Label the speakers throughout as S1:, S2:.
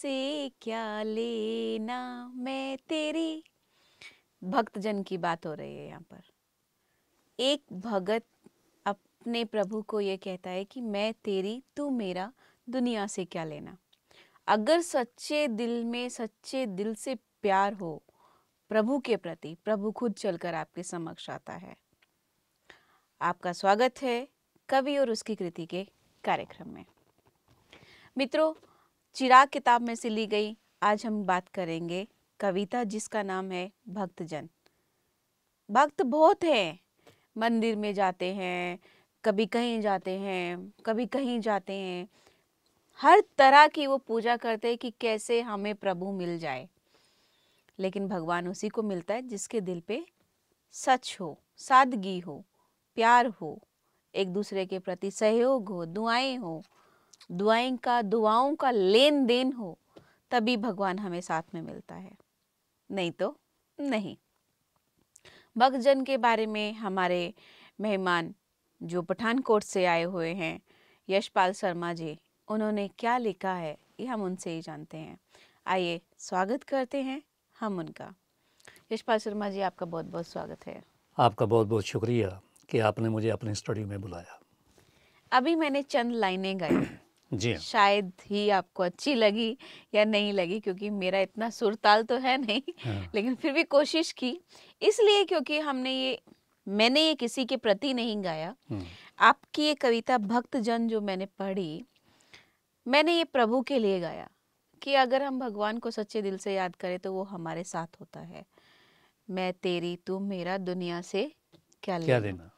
S1: से क्या लेना मैं तेरी भक्तजन की बात हो रही है यहाँ पर एक भगत अपने प्रभु को ये कहता है कि मैं तेरी तू मेरा दुनिया से क्या लेना अगर सच्चे दिल में सच्चे दिल से प्यार हो प्रभु के प्रति प्रभु खुद चलकर आपके समक्ष आता है आपका स्वागत है कवि और उसकी कृति के कार्यक्रम में मित्रों चिराग किताब में से ली गई आज हम बात करेंगे कविता जिसका नाम है भक्तजन भक्त बहुत हैं मंदिर में जाते हैं कभी कहीं जाते हैं कभी कहीं जाते हैं हर तरह की वो पूजा करते हैं कि कैसे हमें प्रभु मिल जाए लेकिन भगवान उसी को मिलता है जिसके दिल पे सच हो सादगी हो प्यार हो एक दूसरे के प्रति सहयोग हो दुआएं हो दुआएं का दुआओं का लेन देन हो तभी भगवान हमें साथ में मिलता है नहीं तो नहीं भक्तजन के बारे में हमारे मेहमान जो पठानकोट से आए हुए हैं यशपाल शर्मा जी उन्होंने क्या लिखा है ये हम उनसे ही जानते हैं आइए स्वागत करते हैं हम उनका यशपाल शर्मा जी आपका बहुत बहुत स्वागत है
S2: आपका बहुत बहुत शुक्रिया कि आपने मुझे अपने स्टडी में बुलाया
S1: अभी मैंने चंद लाइनें गाई जी शायद ही आपको अच्छी लगी या नहीं लगी क्योंकि मेरा इतना सुरताल तो है नहीं हाँ। लेकिन फिर भी कोशिश की इसलिए क्योंकि हमने ये मैंने ये किसी के प्रति नहीं गाया हम्म। आपकी ये कविता भक्त जन जो मैंने पढ़ी मैंने ये प्रभु के लिए गाया कि अगर हम भगवान को सच्चे दिल से याद करें तो वो हमारे साथ होता है मैं तेरी तू मेरा दुनिया से क्या, क्या लेना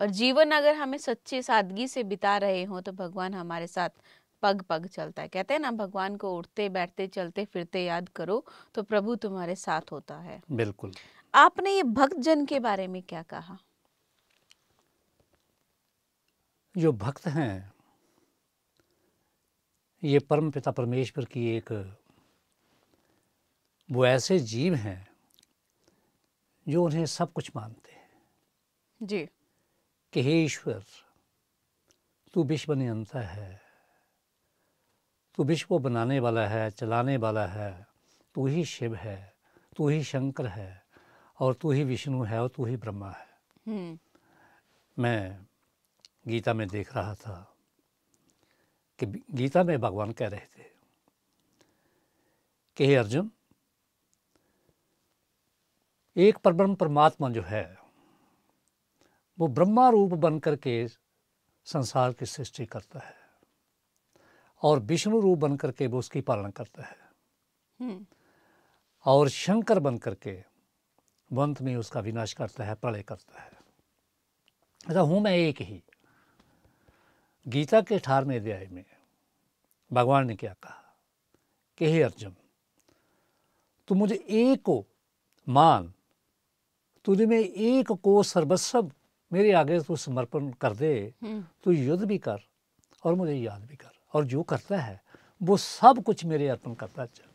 S1: और जीवन अगर हमें सच्चे सादगी से बिता रहे हों तो भगवान हमारे साथ पग पग चलता है कहते हैं ना भगवान को उठते बैठते चलते फिरते याद करो तो प्रभु तुम्हारे साथ होता है बिल्कुल आपने ये भक्त जन के बारे में क्या कहा
S2: जो भक्त हैं ये परम पिता परमेश्वर की एक वो ऐसे जीव हैं जो उन्हें सब कुछ मानते
S1: हैं जी
S2: कि हे ईश्वर तू विश्व नियंता है तू विश्व को बनाने वाला है चलाने वाला है तू ही शिव है तू ही शंकर है और तू ही विष्णु है और तू ही ब्रह्मा है हम्म। मैं गीता में देख रहा था कि गीता में भगवान कह रहे थे कि हे अर्जुन एक परम परमात्मा जो है वो ब्रह्मा रूप बन कर के संसार की सृष्टि करता है और विष्णु रूप बन करके वो उसकी पालना करता है हम्म। और शंकर बन करके वंत में उसका विनाश करता है प्रलय करता है ऐसा अच्छा, हूँ मैं एक ही गीता के अठारहवें अध्याय में भगवान ने क्या कहा कि हे अर्जुन तू मुझे एक को मान तुझ में एक को सर्वस्व मेरे आगे तू समर्पण कर दे हम्म। तू युद्ध भी कर और मुझे याद भी कर और जो करता है वो सब कुछ मेरे अर्पण करता चल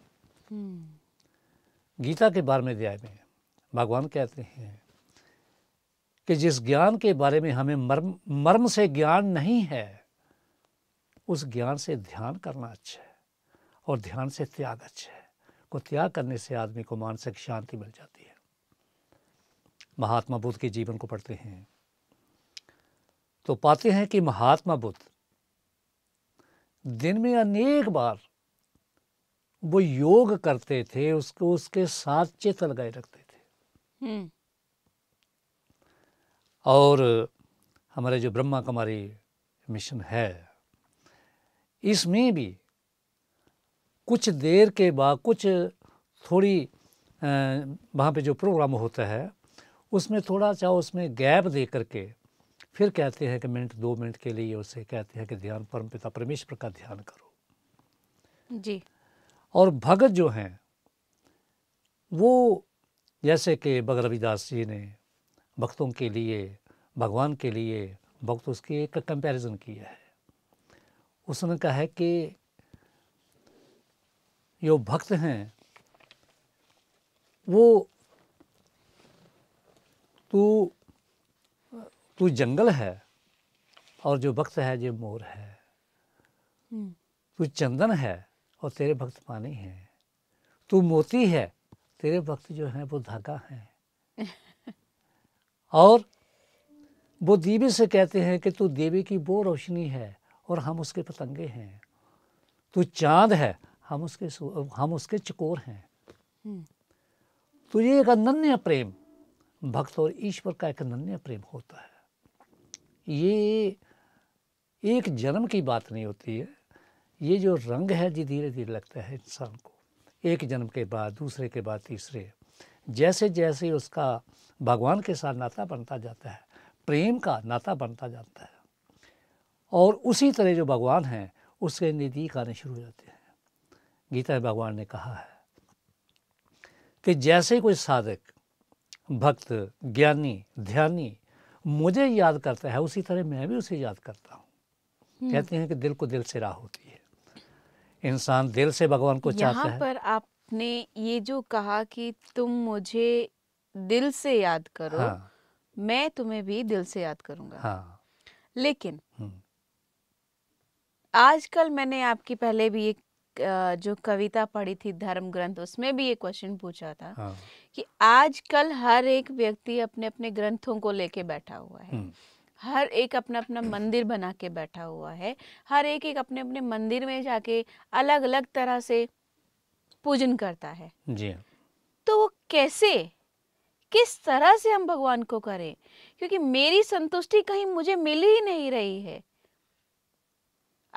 S3: हम्म।
S2: गीता के बारे में अध्याय में भगवान कहते हैं कि जिस ज्ञान के बारे में हमें मर्म मर्म से ज्ञान नहीं है उस ज्ञान से ध्यान करना अच्छा है और ध्यान से त्याग अच्छा है को त्याग करने से आदमी को मानसिक शांति मिल जाती है महात्मा बुद्ध के जीवन को पढ़ते हैं तो पाते हैं कि महात्मा बुद्ध दिन में अनेक बार वो योग करते थे उसको उसके साथ चित लगाए रखते
S3: थे हम्म।
S2: और हमारे जो ब्रह्मा कुमारी मिशन है इसमें भी कुछ देर के बाद कुछ थोड़ी वहाँ पे जो प्रोग्राम होता है उसमें थोड़ा सा उसमें गैप दे करके फिर कहते हैं कि मिनट दो मिनट के लिए उसे कहते हैं कि ध्यान परम पिता परमेश्वर का ध्यान
S1: करो जी
S2: और भगत जो हैं वो जैसे कि भगत रविदास जी ने भक्तों के लिए भगवान के लिए भक्त उसकी एक कंपैरिजन किया है उसने कहा है कि जो भक्त हैं वो तू तू जंगल है और जो भक्त है जो मोर है हम्म। तू चंदन है और तेरे भक्त पानी है तू मोती है तेरे भक्त जो है वो धागा है और वो देवी से कहते हैं कि तू देवी की वो रोशनी है और हम उसके पतंगे हैं तू चांद है हम उसके हम उसके चकोर हैं हम्म। तो ये एक अनन्य प्रेम भक्त और ईश्वर का एक अनन्य प्रेम होता है ये एक जन्म की बात नहीं होती है ये जो रंग है जी धीरे धीरे लगता है इंसान को एक जन्म के बाद दूसरे के बाद तीसरे जैसे जैसे उसका भगवान के साथ नाता बनता जाता है प्रेम का नाता बनता जाता है और उसी तरह जो भगवान हैं उसके निधि आने शुरू हो जाते हैं गीता में भगवान ने कहा है कि जैसे कोई साधक भक्त ज्ञानी ध्यानी मुझे याद करता है उसी तरह मैं भी उसे याद करता हूँ हम्म। कहते हैं कि दिल को दिल से राह होती है इंसान दिल से भगवान को
S1: चाहता है पर आपने ये जो कहा कि तुम मुझे दिल से याद करो हाँ। मैं तुम्हें भी दिल से याद करूंगा हाँ। लेकिन हम्म। आजकल मैंने आपकी पहले भी एक जो कविता पढ़ी थी धर्म ग्रंथ उसमें भी ये क्वेश्चन पूछा था हाँ। कि आजकल हर एक व्यक्ति अपने अपने ग्रंथों को लेके बैठा हुआ है हम्म। हर एक अपना अपना मंदिर बना के बैठा हुआ है हर एक एक अपने अपने मंदिर में जाके अलग अलग तरह से पूजन करता है जी हाँ। तो वो कैसे किस तरह से हम भगवान को करें क्योंकि मेरी संतुष्टि कहीं मुझे मिल ही नहीं रही है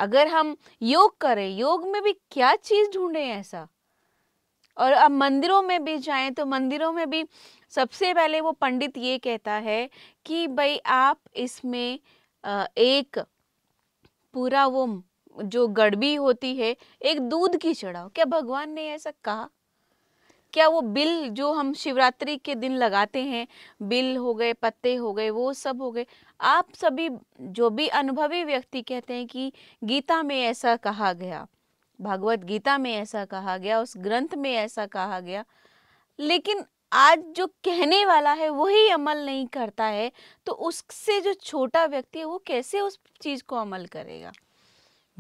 S1: अगर हम योग करें योग में भी क्या चीज ढूंढे ऐसा और अब मंदिरों में भी जाएं तो मंदिरों में भी सबसे पहले वो पंडित ये कहता है कि भाई आप इसमें एक पूरा वो जो गड़बी होती है एक दूध की चढ़ाओ क्या भगवान ने ऐसा कहा क्या वो बिल जो हम शिवरात्रि के दिन लगाते हैं बिल हो गए पत्ते हो गए वो सब हो गए आप सभी जो भी अनुभवी व्यक्ति कहते हैं कि गीता में ऐसा कहा गया भगवत गीता में ऐसा कहा गया उस ग्रंथ में ऐसा कहा गया लेकिन आज जो कहने वाला है वही अमल नहीं करता है तो उससे जो छोटा व्यक्ति है वो कैसे उस चीज़ को अमल करेगा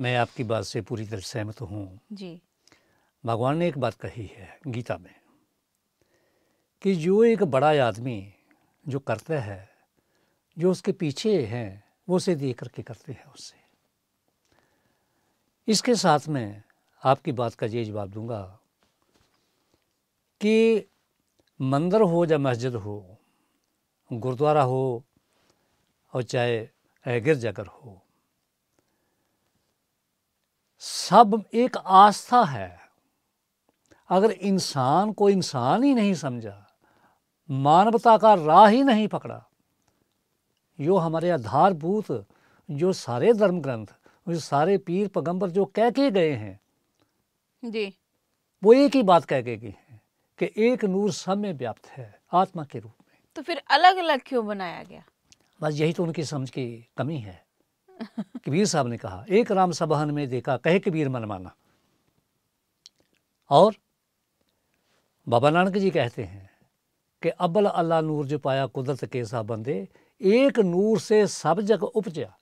S2: मैं आपकी बात से पूरी तरह सहमत हूँ जी भगवान ने एक बात कही है गीता में कि जो एक बड़ा आदमी जो करता है जो उसके पीछे हैं वो उसे देख करके करते हैं उससे इसके साथ में आपकी बात का ये जवाब दूंगा कि मंदिर हो या मस्जिद हो गुरुद्वारा हो और चाहे गिरजाघर हो सब एक आस्था है अगर इंसान को इंसान ही नहीं समझा मानवता का राह ही नहीं पकड़ा यो हमारे आधारभूत जो सारे धर्म ग्रंथ जो सारे पीर पगंबर जो कह के गए हैं जी वो एक ही बात कह के गई है कि एक नूर सब में व्याप्त है आत्मा के रूप
S1: में तो फिर अलग अलग क्यों बनाया गया
S2: बस यही तो उनकी समझ की कमी है कबीर साहब ने कहा एक राम सबहन में देखा कहे कबीर मनमाना और बाबा नानक जी कहते हैं कि अब्बल अल्लाह नूर जो पाया कुदरत के सा बंदे एक नूर से सब जग उपजा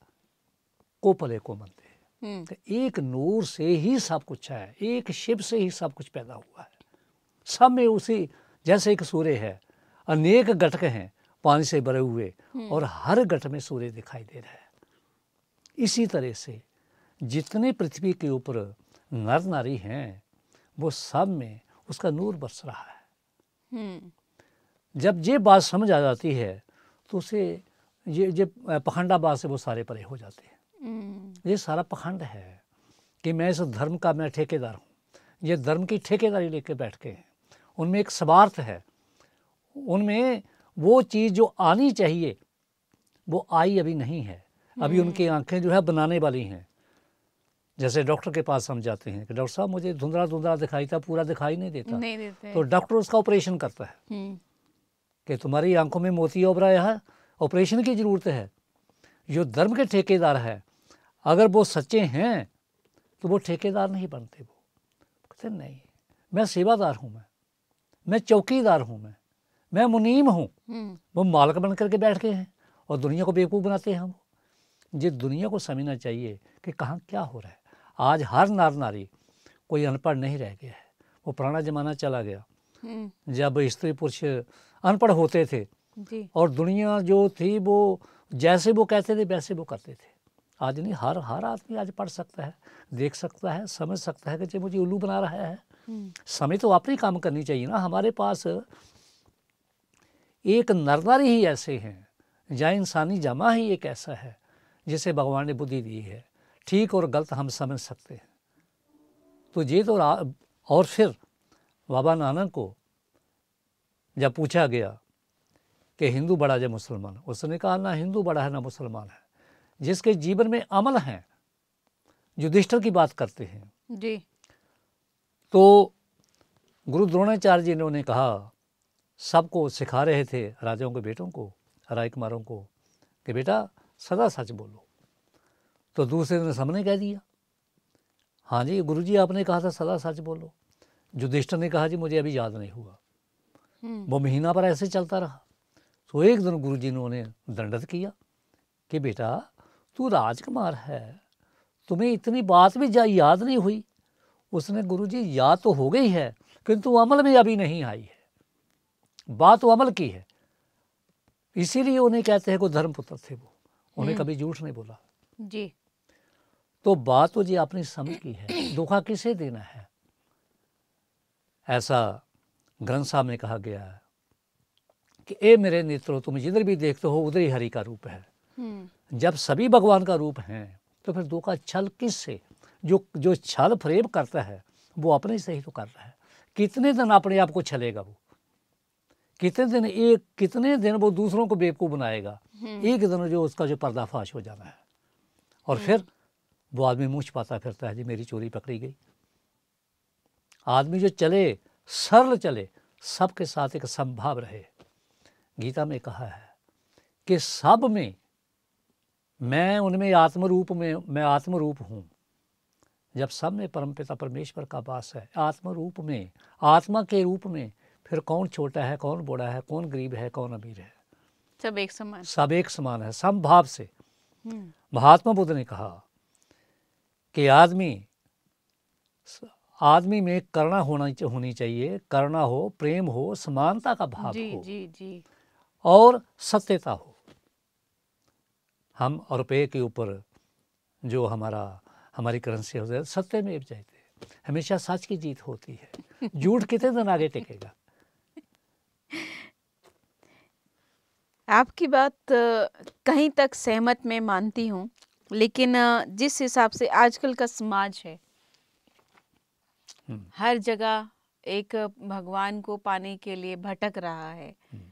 S2: को पले को बंदे हम्म। तो एक नूर से ही सब कुछ है एक शिव से ही सब कुछ पैदा हुआ है सब में उसी जैसे एक सूर्य है अनेक घटक हैं पानी से भरे हुए हम्म। और हर घट में सूर्य दिखाई दे रहा है इसी तरह से जितने पृथ्वी के ऊपर नर नारी हैं वो सब में उसका नूर बरस रहा है
S3: हम्म।
S2: जब ये बात समझ आ जाती है तो उसे ये पखंडा पखंडाबाद से वो सारे परे हो जाते हैं हम्म। ये सारा पखंड है कि मैं इस धर्म का मैं ठेकेदार हूँ ये धर्म की ठेकेदारी लेके बैठ के हैं उनमें एक स्वार्थ है उनमें वो चीज़ जो आनी चाहिए वो आई अभी नहीं है अभी हम्म। उनकी आंखें जो है बनाने वाली हैं जैसे डॉक्टर के पास हम जाते हैं कि डॉक्टर साहब मुझे धुंधला धुंधला दिखाई था पूरा दिखाई नहीं देता नहीं देते तो डॉक्टर उसका ऑपरेशन करता है हम्म। कि तुम्हारी आंखों में मोती ओबरा है ऑपरेशन की ज़रूरत है जो धर्म के ठेकेदार है अगर वो सच्चे हैं तो वो ठेकेदार नहीं बनते वो कहते नहीं मैं सेवादार हूँ मैं मैं चौकीदार हूँ मैं मैं मुनीम हूँ हम्म। वो मालक बन करके बैठ गए हैं और दुनिया को बेवकूफ़ बनाते हैं वो ये दुनिया को समझना चाहिए कि कहाँ क्या हो रहा है आज हर नार नारी कोई अनपढ़ नहीं रह गया है वो पुराना ज़माना चला गया हम्म। जब स्त्री पुरुष अनपढ़ होते थे और दुनिया जो थी वो जैसे वो कहते थे वैसे वो करते थे आदमी हर हर आदमी आज पढ़ सकता है देख सकता है समझ सकता है कि जो मुझे उल्लू बना रहा है हम्म। समय तो अपने काम करनी चाहिए ना हमारे पास एक नरनारी ही ऐसे हैं या इंसानी जमा ही एक ऐसा है जिसे भगवान ने बुद्धि दी है ठीक और गलत हम समझ सकते हैं तो ये तो और फिर बाबा नानक को जब पूछा गया कि हिंदू बड़ा या मुसलमान उसने कहा ना हिंदू बड़ा है ना मुसलमान है जिसके जीवन में अमल हैं युधिष्ठर की बात करते हैं जी तो गुरु द्रोणाचार्य जी ने उन्हें कहा सबको सिखा रहे थे राजाओं के बेटों को राजकुमारों को कि बेटा सदा सच बोलो तो दूसरे ने सामने कह दिया हाँ जी गुरु जी आपने कहा था सदा सच बोलो युधिष्ठर ने कहा जी मुझे अभी याद नहीं हुआ हम्म। वो महीना पर ऐसे चलता रहा तो एक दिन गुरु जी ने उन्हें दंडित किया कि बेटा तू राजकुमार है तुम्हें इतनी बात भी जा याद नहीं हुई उसने गुरु जी याद तो हो गई है किंतु अमल में अभी नहीं आई है बात तो अमल की है इसीलिए उन्हें कहते हैं को धर्मपुत्र थे वो उन्हें हम्म। कभी झूठ नहीं बोला जी तो बात तो जी आपने समझ की है धोखा किसे देना है ऐसा ग्रंथ साहब ने कहा गया है कि ए मेरे नेत्रो तुम जिधर भी देखते हो उधर ही हरि का रूप है हम्म। जब सभी भगवान का रूप हैं तो फिर दो का छल किस से जो जो छल फ्रेम करता है वो अपने से ही तो कर रहा है कितने दिन अपने आप को छलेगा वो कितने दिन एक कितने दिन वो दूसरों को बेवकूफ़ बनाएगा हम्म। एक दिन जो उसका जो पर्दाफाश हो जाना है और हम्म। फिर वो आदमी मुँह पाता फिरता है जी मेरी चोरी पकड़ी गई आदमी जो चले सरल चले सबके साथ एक संभाव रहे गीता में कहा है कि सब में मैं उनमें आत्मरूप में मैं आत्मरूप हूँ जब सब में परम पिता परमेश्वर का वास है आत्मरूप में आत्मा के रूप में फिर कौन छोटा है कौन बड़ा है कौन गरीब है कौन अमीर है
S1: सब एक समान
S2: सब एक समान है भाव से हम्म। महात्मा बुद्ध ने कहा कि आदमी आदमी में करना होना होनी चाहिए करना हो प्रेम हो समानता का भाव जी, हो
S1: जी, जी।
S2: और सत्यता हो हम और रुपये के ऊपर जो हमारा हमारी करेंसी होती है सत्य में जाते हैं हमेशा सच की जीत होती है झूठ कितने दिन आगे टिकेगा
S1: आपकी बात कहीं तक सहमत में मानती हूँ लेकिन जिस हिसाब से आजकल का समाज है हम्म। हर जगह एक भगवान को पाने के लिए भटक रहा है हम्म।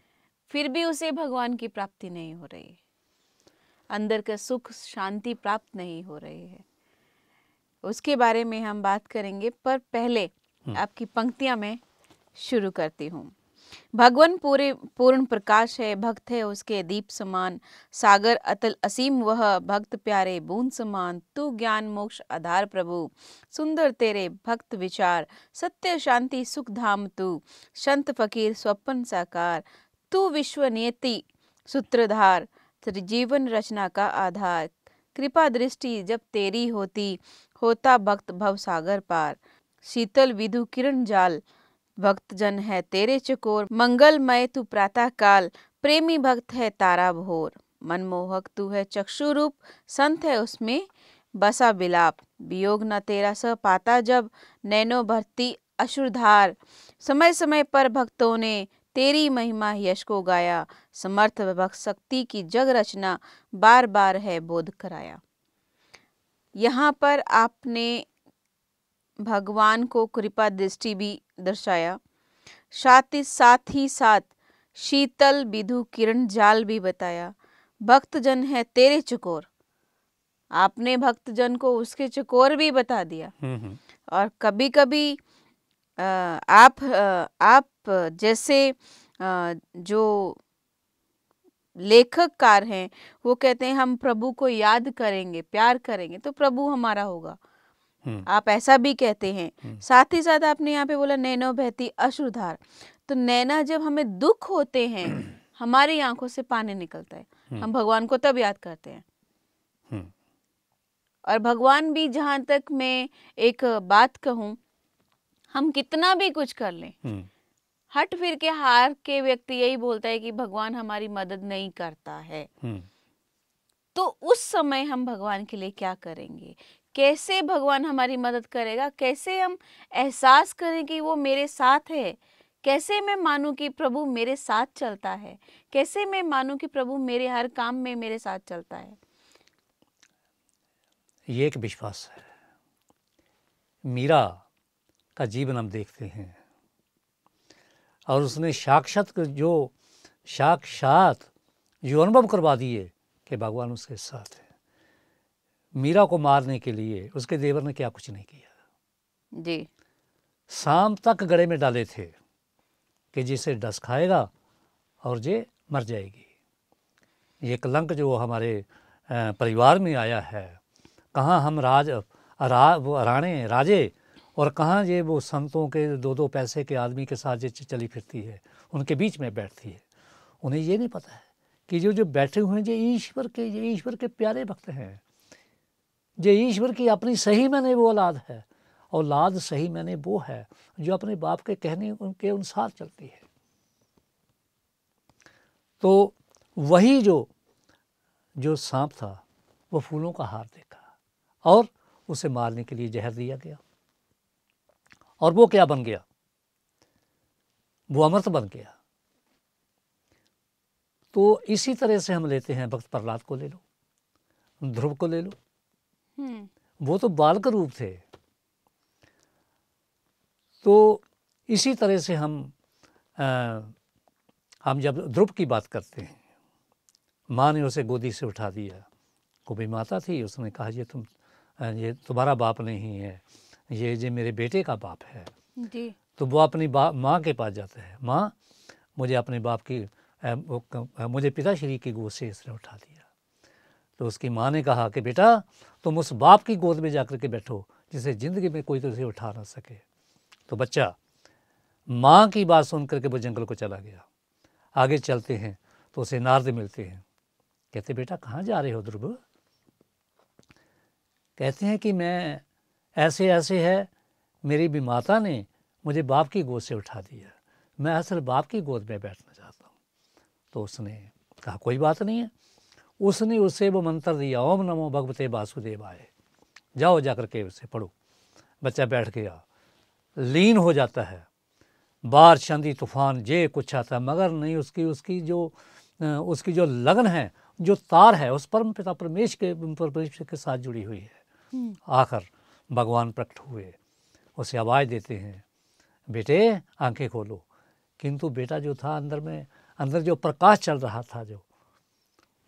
S1: फिर भी उसे भगवान की प्राप्ति नहीं हो रही अंदर का सुख शांति प्राप्त नहीं हो रही है उसके बारे में हम बात करेंगे पर पहले हम्म। आपकी पंक्तियां मैं शुरू करती हूँ भगवान पूरे पूर्ण प्रकाश है भक्त है उसके दीप समान सागर अतल असीम वह भक्त प्यारे बूंद समान तू ज्ञान मोक्ष आधार प्रभु सुंदर तेरे भक्त विचार सत्य शांति सुख धाम तू संत फकीर स्वप्न साकार तू विश्व नियति सूत्रधार शास्त्र जीवन रचना का आधार कृपा दृष्टि जब तेरी होती होता भक्त भव सागर पार शीतल विधु किरण जाल भक्त जन है तेरे चकोर मंगलमय तू प्रातः काल प्रेमी भक्त है तारा भोर मनमोहक तू है चक्षु रूप संत है उसमें बसा बिलाप वियोग न तेरा स पाता जब नैनो भरती अशुरधार समय समय पर भक्तों ने तेरी महिमा यश को गाया समर्थ शक्ति की जग रचना बार बार है बोध कराया यहाँ पर आपने भगवान को कृपा दृष्टि भी दर्शाया साथ ही साथ ही साथ शीतल विधु किरण जाल भी बताया भक्तजन है तेरे चकोर आपने भक्तजन को उसके चकोर भी बता दिया हम्म, हम्म। और कभी कभी आप आप जैसे जो लेखक कार हैं वो कहते हैं हम प्रभु को याद करेंगे प्यार करेंगे तो प्रभु हमारा होगा आप ऐसा भी कहते हैं साथ ही साथ आपने यहाँ पे बोला नैनो बहती अश्रुधार तो नैना जब हमें दुख होते हैं हमारी आंखों से पानी निकलता है हम भगवान को तब याद करते हैं और भगवान भी जहां तक मैं एक बात कहूं हम कितना भी कुछ कर लें हट फिर के हार के व्यक्ति यही बोलता है कि भगवान हमारी मदद नहीं करता है हम्म। तो उस समय हम भगवान के लिए क्या करेंगे कैसे भगवान हमारी मदद करेगा कैसे हम एहसास करें कि वो मेरे साथ है कैसे मैं मानूं कि प्रभु मेरे साथ चलता है कैसे मैं मानूं कि प्रभु मेरे हर काम में मेरे साथ चलता है
S2: ये एक विश्वास है मीरा का जीवन हम देखते हैं और उसने साक्षात जो साक्षात जो अनुभव करवा दिए कि भगवान उसके साथ है मीरा को मारने के लिए उसके देवर ने क्या कुछ नहीं
S1: किया जी
S2: शाम तक गड़े में डाले थे कि जिसे डस खाएगा और जे मर जाएगी ये कलंक जो हमारे परिवार में आया है कहाँ हम राज रा वो राणे राजे और कहाँ ये वो संतों के दो दो पैसे के आदमी के साथ ये चली फिरती है उनके बीच में बैठती है उन्हें ये नहीं पता है कि जो जो बैठे हुए हैं ये ईश्वर के ये ईश्वर के प्यारे भक्त हैं ये ईश्वर की अपनी सही मैंने वो औलाद है औलाद सही मैंने वो है जो अपने बाप के कहने उनके अनुसार चलती है तो वही जो जो सांप था वो फूलों का हार देखा और उसे मारने के लिए जहर दिया गया और वो क्या बन गया वो अमृत बन गया तो इसी तरह से हम लेते हैं भक्त प्रहलाद को ले लो ध्रुव को ले लो
S3: हम्म।
S2: वो तो बाल रूप थे तो इसी तरह से हम आ, हम जब ध्रुव की बात करते हैं माँ ने उसे गोदी से उठा दिया को भी माता थी उसने कहा ये तुम ये तुम्हारा बाप नहीं है ये जो मेरे बेटे का बाप है जी तो वो अपनी माँ के पास जाता है माँ मुझे अपने बाप की मुझे मुझे पिताश्री की गोद से इसने उठा दिया तो उसकी माँ ने कहा कि बेटा तुम उस बाप की गोद में जाकर के बैठो जिसे ज़िंदगी में कोई तुझे उठा ना सके तो बच्चा माँ की बात सुन करके वो जंगल को चला गया आगे चलते हैं तो उसे नारद मिलते हैं कहते बेटा कहाँ जा रहे हो ध्रुव कहते हैं कि मैं ऐसे ऐसे है मेरी भी माता ने मुझे बाप की गोद से उठा दिया मैं असल बाप की गोद में बैठना चाहता हूँ तो उसने कहा कोई बात नहीं है उसने उसे वो मंत्र दिया ओम नमो भगवते वासुदेव आए जाओ जा के उसे पढ़ो बच्चा बैठ गया लीन हो जाता है बार शांति तूफान ये कुछ आता मगर नहीं उसकी उसकी जो उसकी जो लगन है जो तार है उस परम पिता परमेश के परमेश के साथ जुड़ी हुई है हम्म। आखिर भगवान प्रकट हुए उसे आवाज़ देते हैं बेटे आंखें खोलो किंतु बेटा जो था अंदर में अंदर जो प्रकाश चल रहा था जो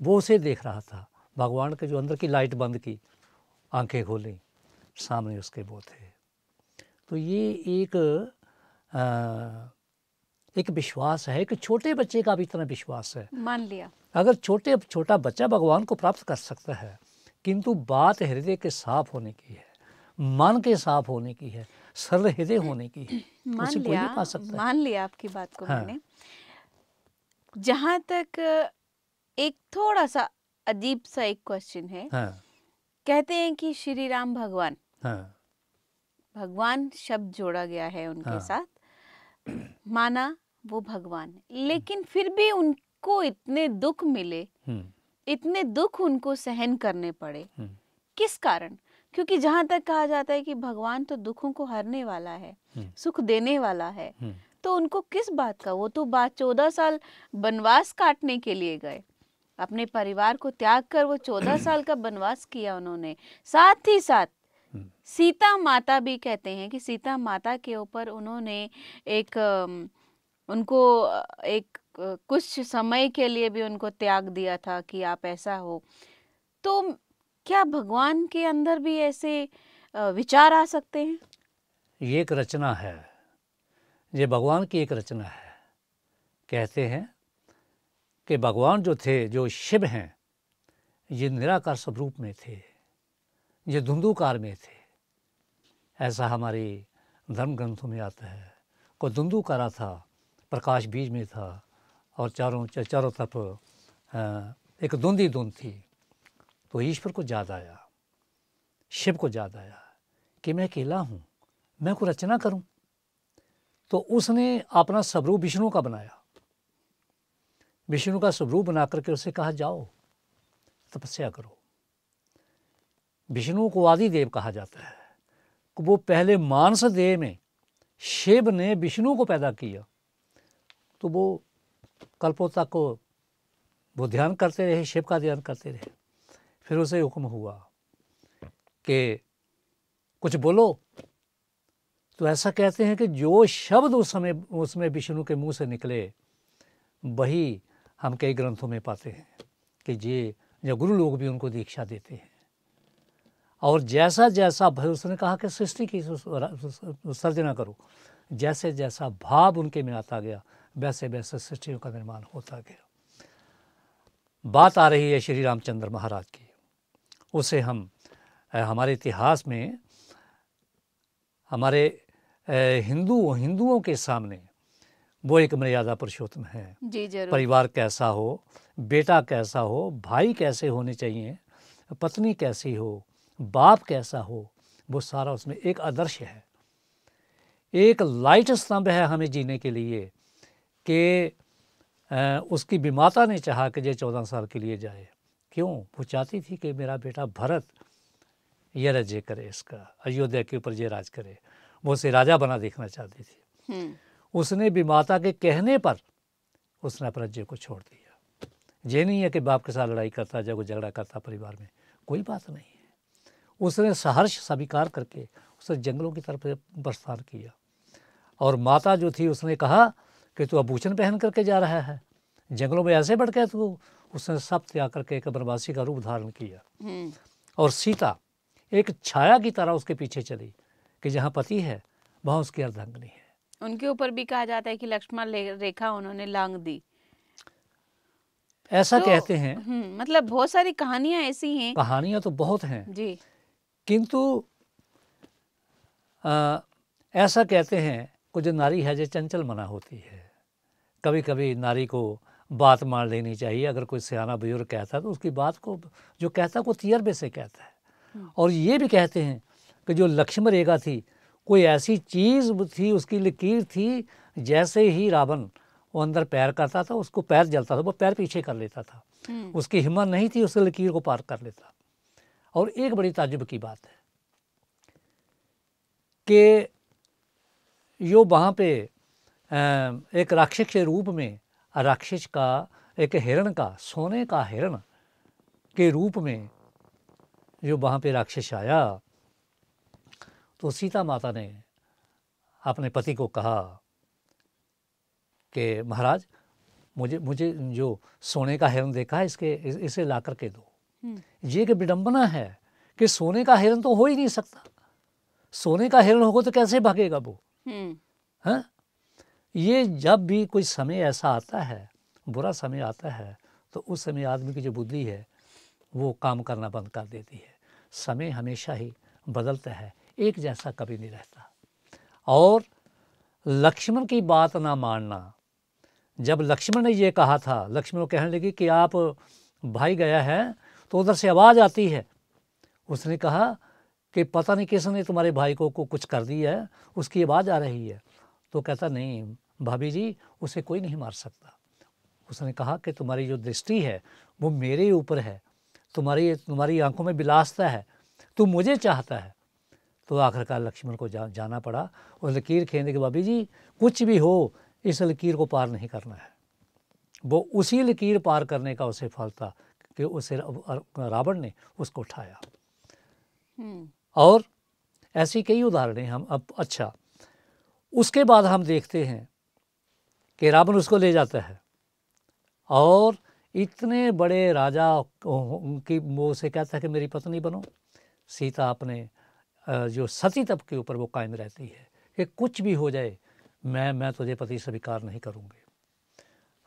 S2: वो उसे देख रहा था भगवान के जो अंदर की लाइट बंद की आंखें खोली सामने उसके वो थे तो ये एक आ, एक विश्वास है कि छोटे बच्चे का भी इतना विश्वास है मान लिया अगर छोटे छोटा बच्चा भगवान को प्राप्त कर सकता है किंतु बात हृदय के साफ होने की है मन के साफ होने की है सरल हृदय होने की है
S1: मान लिया पा सकता मान लिया आपकी बात को हाँ। मैंने जहाँ तक एक थोड़ा सा अजीब सा एक क्वेश्चन है हाँ। कहते हैं कि श्री राम भगवान हाँ। भगवान शब्द जोड़ा गया है उनके हाँ। साथ माना वो भगवान हम्म। लेकिन फिर भी उनको इतने दुख मिले हम्म। इतने दुख उनको सहन करने पड़े हम्म। किस कारण क्योंकि जहां तक कहा जाता है कि भगवान तो दुखों को हरने वाला है सुख देने वाला है तो उनको किस बात का वो तो बात चौदह साल बनवास काटने के लिए गए अपने परिवार को त्याग कर वो चौदह साल का बनवास किया उन्होंने साथ ही साथ सीता माता भी कहते हैं कि सीता माता के ऊपर उन्होंने एक उनको एक कुछ समय के लिए भी उनको त्याग दिया था कि आप ऐसा हो तो क्या भगवान के अंदर भी ऐसे विचार आ सकते हैं
S2: ये एक रचना है ये भगवान की एक रचना है कहते हैं कि भगवान जो थे जो शिव हैं ये निराकार स्वरूप में थे ये धुंधुकार में थे ऐसा हमारे धर्म ग्रंथों में आता है को धुंधुकारा था प्रकाश बीज में था और चारों चारों तरफ एक धुंधी धुंध थी तो ईश्वर को याद आया शिव को याद आया कि मैं अकेला हूँ मैं को रचना करूँ तो उसने अपना स्वरूप विष्णु का बनाया विष्णु का स्वरूप बना करके उसे कहा जाओ तपस्या करो विष्णु को आदि देव कहा जाता है वो पहले मानस देह में शिव ने विष्णु को पैदा किया तो वो कल्पों तक वो ध्यान करते रहे शिव का ध्यान करते रहे फिर उसे हुक्म हुआ कि कुछ बोलो तो ऐसा कहते हैं कि जो शब्द उस समय उसमें विष्णु के मुंह से निकले वही हम कई ग्रंथों में पाते हैं कि ये या गुरु लोग भी उनको दीक्षा देते हैं और जैसा जैसा भाई उसने कहा कि सृष्टि की सर्जना करो जैसे जैसा भाव उनके में आता गया वैसे वैसे सृष्टियों का निर्माण होता गया बात आ रही है श्री रामचंद्र महाराज की उसे हम हमारे इतिहास में हमारे हिंदू हिंदुओं के सामने वो एक मर्यादा पुरुषोत्तम है जी जरूर परिवार कैसा हो बेटा कैसा हो भाई कैसे होने चाहिए पत्नी कैसी हो बाप कैसा हो वो सारा उसमें एक आदर्श है एक लाइट स्तंभ है हमें जीने के लिए कि उसकी विमाता ने चाहा कि ये चौदह साल के लिए जाए क्यों वो चाहती थी कि मेरा बेटा भरत ये राज्य करे इसका अयोध्या के ऊपर ये राज करे वो उसे राजा बना देखना चाहती थी हम्म। उसने भी माता के कहने पर उसने अपना को छोड़ दिया ये नहीं है कि बाप के साथ लड़ाई करता जब वो झगड़ा करता परिवार में कोई बात नहीं है उसने सहर्ष स्वीकार करके उसने जंगलों की तरफ प्रस्थान किया और माता जो थी उसने कहा कि तू आभूषण पहन करके जा रहा है जंगलों में ऐसे बढ़ गया तू उसने सब त्याग करके एक बनवासी का रूप धारण किया हम्म। और सीता एक छाया की तरह उसके पीछे चली कि जहाँ पति है वहाँ उसकी अर्धांगनी है
S1: उनके ऊपर भी कहा जाता है कि लक्ष्मण रेखा उन्होंने लांग दी
S2: ऐसा तो, कहते हैं
S1: हम्म, मतलब बहुत सारी कहानियां ऐसी हैं
S2: कहानियां तो बहुत हैं जी किंतु ऐसा कहते हैं कुछ नारी है जो चंचल मना होती है कभी कभी नारी को बात मान लेनी चाहिए अगर कोई सियाना बुजुर्ग कहता है तो उसकी बात को जो कहता है वो तजर्बे से कहता है हम्म। और ये भी कहते हैं कि जो लक्ष्म रेखा थी कोई ऐसी चीज़ थी उसकी लकीर थी जैसे ही रावण वो अंदर पैर करता था उसको पैर जलता था वो पैर पीछे कर लेता था हम्म। उसकी हिम्मत नहीं थी उसकी लकीर को पार कर लेता और एक बड़ी ताजुब की बात है कि यो वहाँ पे एक राक्षस के रूप में राक्षस का एक हिरण का सोने का हिरण के रूप में जो वहाँ पे राक्षस आया तो सीता माता ने अपने पति को कहा कि महाराज मुझे मुझे जो सोने का हिरण देखा है इसके इस, इसे ला करके दो हम्म। ये एक विडम्बना है कि सोने का हिरण तो हो ही नहीं सकता सोने का हिरण होगा तो कैसे भागेगा वो है हम्म। हाँ? ये जब भी कोई समय ऐसा आता है बुरा समय आता है तो उस समय आदमी की जो बुद्धि है वो काम करना बंद कर देती है समय हमेशा ही बदलता है एक जैसा कभी नहीं रहता और लक्ष्मण की बात ना मानना जब लक्ष्मण ने ये कहा था लक्ष्मण कहने लगी कि आप भाई गया है तो उधर से आवाज़ आती है उसने कहा कि पता नहीं किसने तुम्हारे भाई को, को कुछ कर दिया है उसकी आवाज़ आ रही है तो कहता नहीं भाभी जी उसे कोई नहीं मार सकता उसने कहा कि तुम्हारी जो दृष्टि है वो मेरे ऊपर है तुम्हारी तुम्हारी आंखों में बिलासता है तू मुझे चाहता है तो आखिरकार लक्ष्मण को जा, जाना पड़ा और लकीर खेने के भाभी जी कुछ भी हो इस लकीर को पार नहीं करना है वो उसी लकीर पार करने का उसे फल था कि उसे रावण ने उसको उठाया हम्म। और ऐसी कई उदाहरणें हम अब अच्छा उसके बाद हम देखते हैं कि रावण उसको ले जाता है और इतने बड़े राजा उनकी वो से कहता है कि मेरी पत्नी बनो सीता अपने जो सती तप के ऊपर वो कायम रहती है कि कुछ भी हो जाए मैं मैं तुझे पति स्वीकार नहीं करूँगी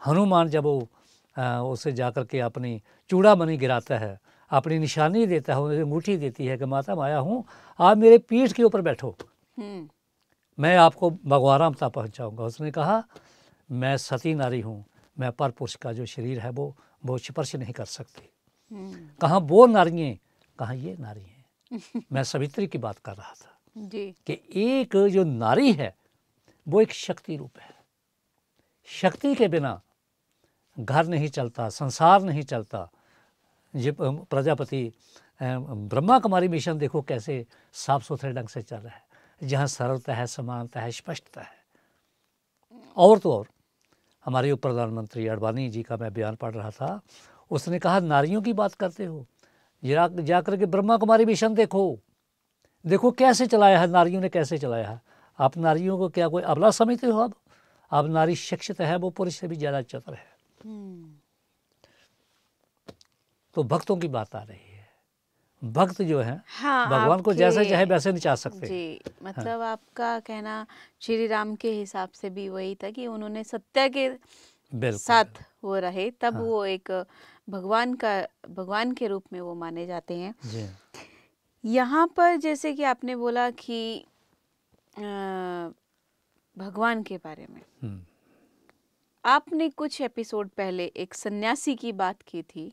S2: हनुमान जब वो उसे जाकर के अपनी चूड़ा मनी गिराता है अपनी निशानी देता है उन्हें अंगूठी देती है कि माता माया हूँ आप मेरे पीठ के ऊपर बैठो हम्म। मैं आपको भगवाराम तक पहुँचाऊँगा उसने कहा मैं सती नारी हूँ मैं पर पुरुष का जो शरीर है वो वो स्पर्श नहीं कर सकती हम्म। कहाँ वो नारियाँ कहाँ ये नारी
S3: हैं
S2: मैं सवित्री की बात कर रहा था जी। कि एक जो नारी है वो एक शक्ति रूप है शक्ति के बिना घर नहीं चलता संसार नहीं चलता ये प्रजापति ब्रह्मा कुमारी मिशन देखो कैसे साफ सुथरे ढंग से चल रहा है जहाँ सरलता है समानता है स्पष्टता है और तो और हमारे उप प्रधानमंत्री अडवाणी जी का मैं बयान पढ़ रहा था उसने कहा नारियों की बात करते हो जरा जाकर के ब्रह्मा कुमारी मिशन देखो देखो कैसे चलाया है नारियों ने कैसे चलाया है आप नारियों को क्या कोई अबला समझते हो अब आप नारी शिक्षित है वो पुरुष से भी ज़्यादा चतुर है हम्म। तो भक्तों की बात आ रही है भक्त जो है
S1: हाँ, भगवान को जैसे चाहे वैसे नहीं चाह सकते जी हाँ। मतलब हाँ। आपका कहना श्री राम के हिसाब से भी वही था कि उन्होंने सत्य के साथ वो रहे तब हाँ। वो एक भगवान का भगवान के रूप में वो माने जाते हैं यहाँ पर जैसे कि आपने बोला कि भगवान के बारे में आपने कुछ एपिसोड पहले एक सन्यासी की बात की थी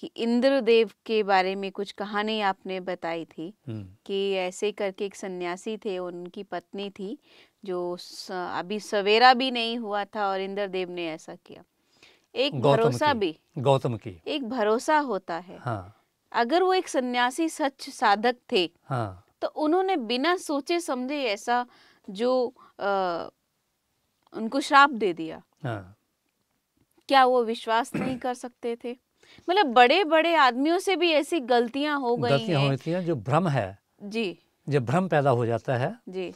S1: कि इंद्रदेव के बारे में कुछ कहानी आपने बताई थी कि ऐसे करके एक सन्यासी थे उनकी पत्नी थी जो अभी सवेरा भी नहीं हुआ था और इंद्रदेव ने ऐसा किया एक भरोसा भी गौतम की एक भरोसा होता है हाँ। अगर वो एक सन्यासी सच साधक थे हाँ। तो उन्होंने बिना सोचे समझे ऐसा जो आ, उनको श्राप दे दिया हाँ। क्या वो विश्वास नहीं कर सकते थे मतलब बड़े बड़े आदमियों से भी ऐसी गलतियां हो गई गलतियां हैं
S2: गलतियां जो भ्रम है जी जब भ्रम पैदा हो जाता है जी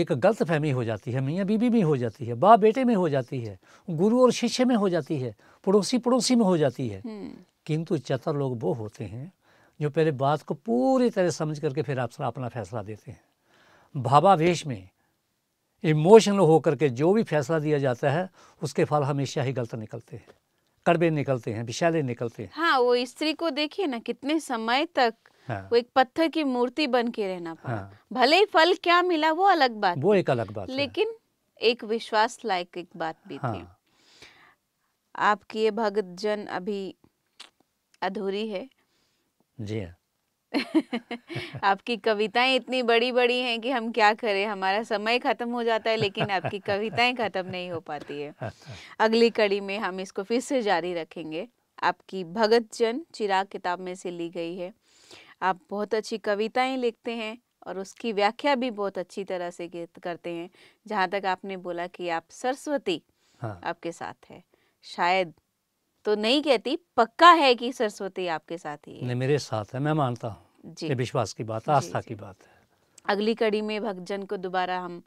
S2: एक गलत फहमी हो जाती है मियाँ बीबी में हो जाती है बाप बेटे में हो जाती है गुरु और शिष्य में हो जाती है पड़ोसी पड़ोसी में हो जाती है हम्म। किंतु चतर लोग वो होते हैं जो पहले बात को पूरी तरह समझ करके फिर आप अपना फैसला देते हैं भाभावेश में इमोशनल होकर के जो भी फैसला दिया जाता है उसके फल हमेशा ही गलत निकलते हैं कड़बे निकलते हैं विशाले निकलते हैं
S1: हाँ वो स्त्री को देखिए ना कितने समय तक हाँ। वो एक पत्थर की मूर्ति बन के रहना पड़ा हाँ। भले ही फल क्या मिला वो अलग बात वो एक अलग बात लेकिन एक विश्वास लायक एक बात भी हाँ। थी आपकी ये भगत जन अभी अधूरी है जी हाँ आपकी कविताएं इतनी बड़ी बड़ी हैं कि हम क्या करें हमारा समय खत्म हो जाता है लेकिन आपकी कविताएं खत्म नहीं हो पाती है अगली कड़ी में हम इसको फिर से जारी रखेंगे आपकी भगत जन चिराग किताब में से ली गई है आप बहुत अच्छी कविताएं लिखते हैं और उसकी व्याख्या भी बहुत अच्छी तरह से करते हैं जहाँ तक आपने बोला कि आप सरस्वती हाँ। आपके साथ है शायद तो नहीं कहती पक्का है कि सरस्वती आपके साथ ही
S2: नहीं मेरे साथ है मैं मानता हूँ जी विश्वास की बात आस्था की बात है
S1: अगली कड़ी में भक्तजन को दोबारा हम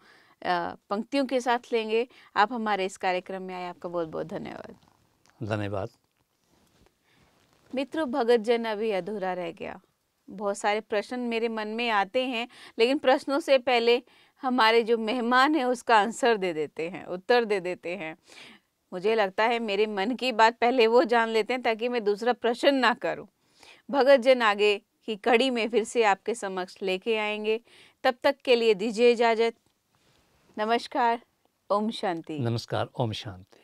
S1: पंक्तियों के साथ लेंगे आप हमारे इस कार्यक्रम में आए आपका बहुत बहुत धन्यवाद धन्यवाद मित्रों भगत जन अभी अधूरा रह गया बहुत सारे प्रश्न मेरे मन में आते हैं लेकिन प्रश्नों से पहले हमारे जो मेहमान हैं उसका आंसर दे देते हैं उत्तर दे देते हैं मुझे लगता है मेरे मन की बात पहले वो जान लेते हैं ताकि मैं दूसरा प्रश्न ना करूं भगत जन आगे की कड़ी में फिर से आपके समक्ष लेके आएंगे तब तक के लिए दीजिए इजाज़त नमस्कार ओम शांति
S3: नमस्कार ओम शांति